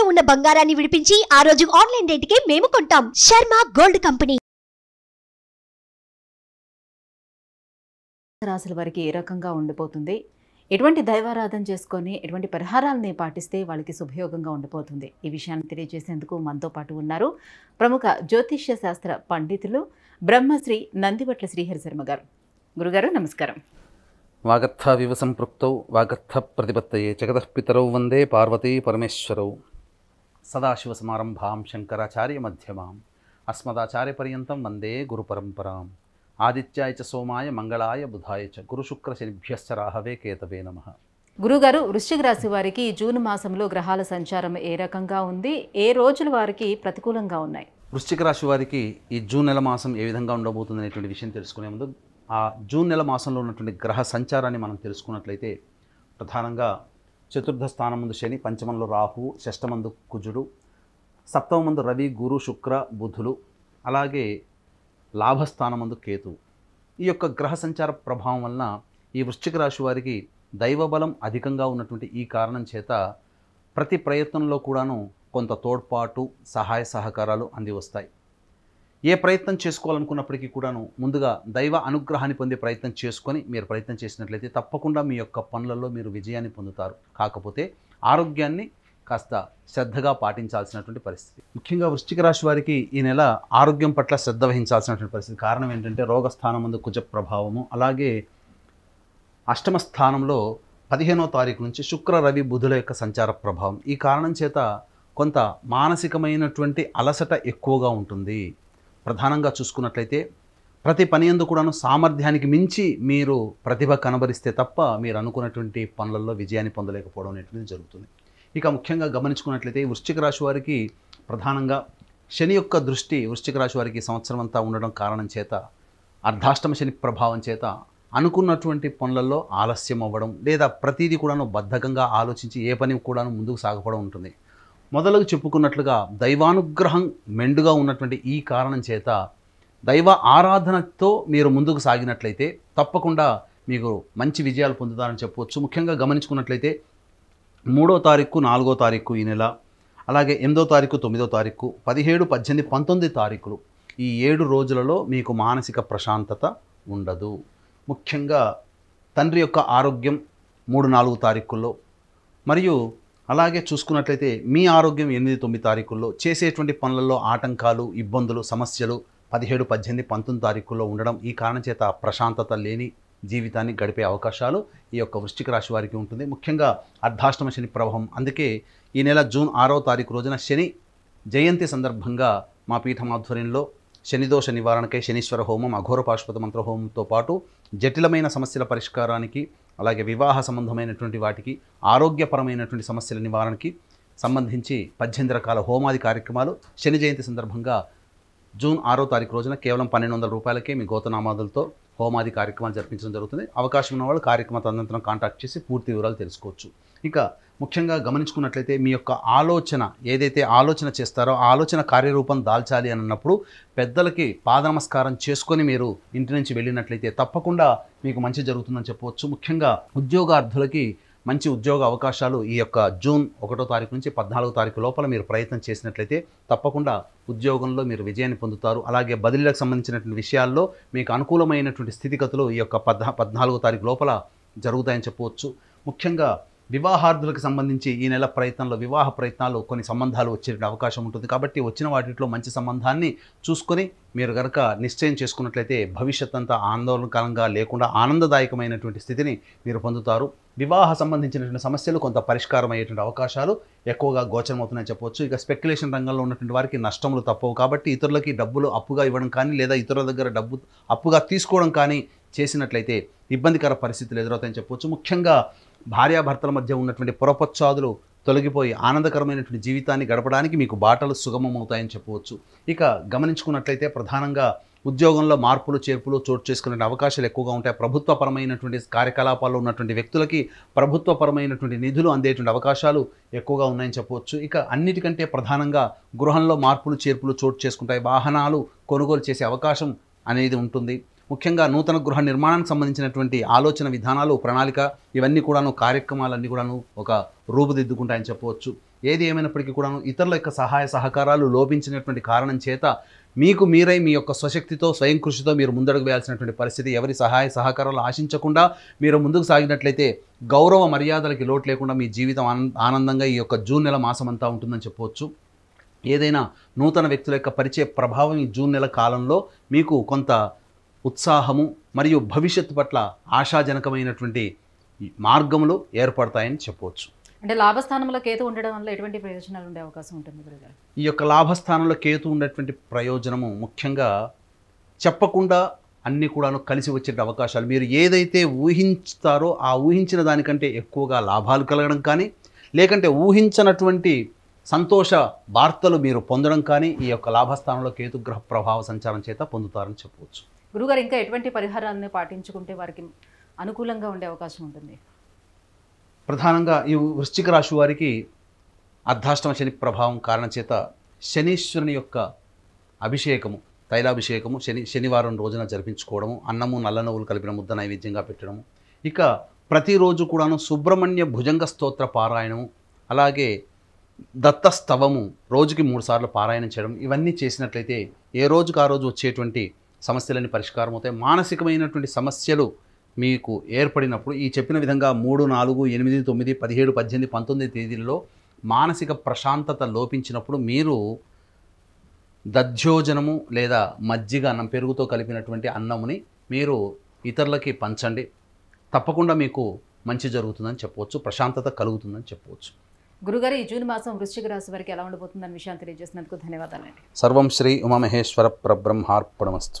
తాకట్టులో ఉన్న బంగారాన్ని విడిపించి ఆ రోజు ఆన్లైన్ కి మేము కొంటాం శర్మ గోల్డ్ కంపెనీ రాశుల వారికి ఏ రకంగా ఉండిపోతుంది ఎటువంటి దైవారాధన చేసుకొని ఎటువంటి పరిహారాలని పాటిస్తే వాళ్ళకి శుభయోగంగా ఉండిపోతుంది ఈ విషయాన్ని తెలియజేసేందుకు మనతో పాటు ఉన్నారు ప్రముఖ జ్యోతిష్య శాస్త్ర పండితులు బ్రహ్మశ్రీ నందివట్ల శ్రీహరి శర్మ గారు గురుగారు నమస్కారం వాగర్థ వివ సంపృక్తౌ వాగర్థ ప్రతిపత్తయే జగదఃపితరౌ వందే పార్వతీ పరమేశ్వరౌ సదాశివ సమారంభాం శంకరాచార్య మధ్యమాం అస్మదాచార్య పర్యంతం వందే పరంపరాం ఆదిత్యాయ చ సోమాయ మంగళాయ బుధాయ చ శనిభ్యశ్చ రాహవే కేతవే నమ గురుగారు వృశ్చిక రాశి వారికి జూన్ మాసంలో గ్రహాల సంచారం ఏ రకంగా ఉంది ఏ రోజులు వారికి ప్రతికూలంగా ఉన్నాయి వృశ్చిక రాశి వారికి ఈ జూన్ నెల మాసం ఏ విధంగా ఉండబోతుంది అనేటువంటి విషయం తెలుసుకునే ముందు ఆ జూన్ నెల మాసంలో ఉన్నటువంటి గ్రహ సంచారాన్ని మనం తెలుసుకున్నట్లయితే ప్రధానంగా చతుర్థ ముందు శని పంచమంలో రాహు షష్టమందు కుజుడు సప్తమందు రవి గురు శుక్ర బుధులు అలాగే లాభస్థానమందు కేతు ఈ యొక్క గ్రహ సంచార ప్రభావం వలన ఈ వృశ్చిక రాశి వారికి దైవబలం అధికంగా ఉన్నటువంటి ఈ కారణం చేత ప్రతి ప్రయత్నంలో కూడాను కొంత తోడ్పాటు సహాయ సహకారాలు అంది వస్తాయి ఏ ప్రయత్నం చేసుకోవాలనుకున్నప్పటికీ కూడాను ముందుగా దైవ అనుగ్రహాన్ని పొందే ప్రయత్నం చేసుకొని మీరు ప్రయత్నం చేసినట్లయితే తప్పకుండా మీ యొక్క పనులలో మీరు విజయాన్ని పొందుతారు కాకపోతే ఆరోగ్యాన్ని కాస్త శ్రద్ధగా పాటించాల్సినటువంటి పరిస్థితి ముఖ్యంగా వృష్టిక రాశి వారికి ఈ నెల ఆరోగ్యం పట్ల శ్రద్ధ వహించాల్సినటువంటి పరిస్థితి కారణం ఏంటంటే రోగస్థానం ముందు కుజ ప్రభావము అలాగే అష్టమ స్థానంలో పదిహేనో తారీఖు నుంచి శుక్ర రవి బుధుల యొక్క సంచార ప్రభావం ఈ కారణం చేత కొంత మానసికమైనటువంటి అలసట ఎక్కువగా ఉంటుంది ప్రధానంగా చూసుకున్నట్లయితే ప్రతి పని ఎందు కూడాను సామర్థ్యానికి మించి మీరు ప్రతిభ కనబరిస్తే తప్ప మీరు అనుకున్నటువంటి పనులలో విజయాన్ని పొందలేకపోవడం అనేటువంటిది జరుగుతుంది ఇక ముఖ్యంగా గమనించుకున్నట్లయితే వృశ్చిక రాశి వారికి ప్రధానంగా శని యొక్క దృష్టి వృశ్చిక రాశి వారికి సంవత్సరం అంతా ఉండడం కారణం చేత అర్ధాష్టమ శని ప్రభావం చేత అనుకున్నటువంటి పనులలో ఆలస్యం అవ్వడం లేదా ప్రతిదీ కూడాను బద్ధకంగా ఆలోచించి ఏ పని కూడాను ముందుకు సాగపడం ఉంటుంది మొదలుగు చెప్పుకున్నట్లుగా దైవానుగ్రహం మెండుగా ఉన్నటువంటి ఈ కారణం చేత దైవ ఆరాధనతో మీరు ముందుకు సాగినట్లయితే తప్పకుండా మీకు మంచి విజయాలు పొందుతారని చెప్పవచ్చు ముఖ్యంగా గమనించుకున్నట్లయితే మూడో తారీఖు నాలుగో తారీఖు ఈ నెల అలాగే ఎనిమిదో తారీఖు తొమ్మిదో తారీఖు పదిహేడు పద్దెనిమిది పంతొమ్మిది తారీఖులు ఈ ఏడు రోజులలో మీకు మానసిక ప్రశాంతత ఉండదు ముఖ్యంగా తండ్రి యొక్క ఆరోగ్యం మూడు నాలుగు తారీఖుల్లో మరియు అలాగే చూసుకున్నట్లయితే మీ ఆరోగ్యం ఎనిమిది తొమ్మిది తారీఖుల్లో చేసేటువంటి పనులలో ఆటంకాలు ఇబ్బందులు సమస్యలు పదిహేడు పద్దెనిమిది పంతొమ్మిది తారీఖుల్లో ఉండడం ఈ కారణం చేత ప్రశాంతత లేని జీవితాన్ని గడిపే అవకాశాలు ఈ యొక్క వృష్టిక రాశి వారికి ఉంటుంది ముఖ్యంగా అర్ధాష్టమ శని ప్రభావం అందుకే ఈ నెల జూన్ ఆరో తారీఖు రోజున శని జయంతి సందర్భంగా మా పీఠం ఆధ్వర్యంలో శనిదోష నివారణకై శనీశ్వర హోమం అఘోర పాశుపత మంత్ర హోమంతో పాటు జటిలమైన సమస్యల పరిష్కారానికి అలాగే వివాహ సంబంధమైనటువంటి వాటికి ఆరోగ్యపరమైనటువంటి సమస్యల నివారణకి సంబంధించి పద్దెనిమిది రకాల హోమాది కార్యక్రమాలు శని జయంతి సందర్భంగా జూన్ ఆరో తారీఖు రోజున కేవలం పన్నెండు వందల రూపాయలకే మీ గోతనామాదులతో హోమాది కార్యక్రమాలు జరిపించడం జరుగుతుంది అవకాశం ఉన్న వాళ్ళు కార్యక్రమ తదనంతరం కాంటాక్ట్ చేసి పూర్తి వివరాలు తెలుసుకోవచ్చు ఇంకా ముఖ్యంగా గమనించుకున్నట్లయితే మీ యొక్క ఆలోచన ఏదైతే ఆలోచన చేస్తారో ఆలోచన కార్యరూపం దాల్చాలి అని అన్నప్పుడు పెద్దలకి పాదనమస్కారం చేసుకొని మీరు ఇంటి నుంచి వెళ్ళినట్లయితే తప్పకుండా మీకు మంచి జరుగుతుందని చెప్పవచ్చు ముఖ్యంగా ఉద్యోగార్థులకి మంచి ఉద్యోగ అవకాశాలు ఈ యొక్క జూన్ ఒకటో తారీఖు నుంచి పద్నాలుగో తారీఖు లోపల మీరు ప్రయత్నం చేసినట్లయితే తప్పకుండా ఉద్యోగంలో మీరు విజయాన్ని పొందుతారు అలాగే బదిలీలకు సంబంధించినటువంటి విషయాల్లో మీకు అనుకూలమైనటువంటి స్థితిగతులు ఈ యొక్క పద్నా పద్నాలుగో తారీఖు లోపల జరుగుతాయని చెప్పవచ్చు ముఖ్యంగా వివాహార్థులకు సంబంధించి ఈ నెల ప్రయత్నంలో వివాహ ప్రయత్నాలు కొన్ని సంబంధాలు వచ్చే అవకాశం ఉంటుంది కాబట్టి వచ్చిన వాటిలో మంచి సంబంధాన్ని చూసుకొని మీరు కనుక నిశ్చయం చేసుకున్నట్లయితే భవిష్యత్ అంతా ఆందోళనకరంగా లేకుండా ఆనందదాయకమైనటువంటి స్థితిని మీరు పొందుతారు వివాహ సంబంధించినటువంటి సమస్యలు కొంత పరిష్కారం అయ్యేటువంటి అవకాశాలు ఎక్కువగా గోచరమవుతున్నాయని చెప్పవచ్చు ఇక స్పెక్యులేషన్ రంగంలో ఉన్నటువంటి వారికి నష్టములు తప్పవు కాబట్టి ఇతరులకి డబ్బులు అప్పుగా ఇవ్వడం కానీ లేదా ఇతరుల దగ్గర డబ్బు అప్పుగా తీసుకోవడం కానీ చేసినట్లయితే ఇబ్బందికర పరిస్థితులు ఎదురవుతాయని చెప్పవచ్చు ముఖ్యంగా భార్యాభర్తల మధ్య ఉన్నటువంటి పురపచ్చాదులు తొలగిపోయి ఆనందకరమైనటువంటి జీవితాన్ని గడపడానికి మీకు బాటలు సుగమమవుతాయని చెప్పవచ్చు ఇక గమనించుకున్నట్లయితే ప్రధానంగా ఉద్యోగంలో మార్పులు చేర్పులు చోటు చేసుకునే అవకాశాలు ఎక్కువగా ఉంటాయి ప్రభుత్వపరమైనటువంటి కార్యకలాపాల్లో ఉన్నటువంటి వ్యక్తులకి ప్రభుత్వపరమైనటువంటి నిధులు అందేటువంటి అవకాశాలు ఎక్కువగా ఉన్నాయని చెప్పవచ్చు ఇక అన్నిటికంటే ప్రధానంగా గృహంలో మార్పులు చేర్పులు చోటు చేసుకుంటాయి వాహనాలు కొనుగోలు చేసే అవకాశం అనేది ఉంటుంది ముఖ్యంగా నూతన గృహ నిర్మాణానికి సంబంధించినటువంటి ఆలోచన విధానాలు ప్రణాళిక ఇవన్నీ కూడాను కార్యక్రమాలన్నీ కూడాను ఒక రూపుదిద్దుకుంటాయని చెప్పవచ్చు ఏది ఏమైనప్పటికీ కూడాను ఇతరుల యొక్క సహాయ సహకారాలు లోపించినటువంటి కారణం చేత మీకు మీరై మీ యొక్క స్వశక్తితో స్వయం కృషితో మీరు ముందడుగు వేయాల్సినటువంటి పరిస్థితి ఎవరి సహాయ సహకారాలు ఆశించకుండా మీరు ముందుకు సాగినట్లయితే గౌరవ మర్యాదలకి లోటు లేకుండా మీ జీవితం ఆనందంగా ఈ యొక్క జూన్ నెల మాసం అంతా ఉంటుందని చెప్పవచ్చు ఏదైనా నూతన వ్యక్తుల యొక్క పరిచయ ప్రభావం ఈ జూన్ నెల కాలంలో మీకు కొంత ఉత్సాహము మరియు భవిష్యత్తు పట్ల ఆశాజనకమైనటువంటి మార్గములు ఏర్పడతాయని చెప్పవచ్చు అంటే లాభస్థానంలో కేతు ఉండడం వల్ల ఎటువంటి ప్రయోజనాలు ఉండే అవకాశం ఉంటుంది ఈ యొక్క లాభస్థానంలో కేతు ఉండేటువంటి ప్రయోజనము ముఖ్యంగా చెప్పకుండా అన్నీ కూడాను కలిసి వచ్చే అవకాశాలు మీరు ఏదైతే ఊహించుతారో ఆ ఊహించిన దానికంటే ఎక్కువగా లాభాలు కలగడం కానీ లేకంటే ఊహించనటువంటి సంతోష వార్తలు మీరు పొందడం కానీ ఈ యొక్క లాభస్థానంలో కేతుగ్రహ ప్రభావ సంచారం చేత పొందుతారని చెప్పవచ్చు గురుగారు ఇంకా ఎటువంటి పరిహారాన్ని పాటించుకుంటే వారికి అనుకూలంగా ఉండే అవకాశం ఉంటుంది ప్రధానంగా ఈ వృశ్చిక రాశి వారికి అర్ధాష్టమ శని ప్రభావం కారణం చేత శనీశ్వరుని యొక్క అభిషేకము తైలాభిషేకము శని శనివారం రోజున జరిపించుకోవడము అన్నము నల్ల నవ్వులు కలిపిన ముద్ద నైవేద్యంగా పెట్టడము ఇక ప్రతిరోజు కూడాను సుబ్రహ్మణ్య భుజంగ స్తోత్ర పారాయణము అలాగే దత్తస్తవము రోజుకి మూడుసార్లు పారాయణం చేయడం ఇవన్నీ చేసినట్లయితే ఏ రోజుకు ఆ రోజు వచ్చేటువంటి సమస్యలన్నీ పరిష్కారం అవుతాయి మానసికమైనటువంటి సమస్యలు మీకు ఏర్పడినప్పుడు ఈ చెప్పిన విధంగా మూడు నాలుగు ఎనిమిది తొమ్మిది పదిహేడు పద్దెనిమిది పంతొమ్మిది తేదీల్లో మానసిక ప్రశాంతత లోపించినప్పుడు మీరు దధ్యోజనము లేదా మజ్జిగ అన్నం పెరుగుతో కలిపినటువంటి అన్నముని మీరు ఇతరులకి పంచండి తప్పకుండా మీకు మంచి జరుగుతుందని చెప్పవచ్చు ప్రశాంతత కలుగుతుందని చెప్పవచ్చు గురుగారు ఈ జూన్ మాసం వృశ్చిక రాశి వారికి ఎలా ఉండబోతుందని విషయాన్ని తెలియజేసినందుకు ధన్యవాదాలండి సర్వం శ్రీ ఉమామహేశ్వర ప్రబ్రహ్మార్పణమస్తు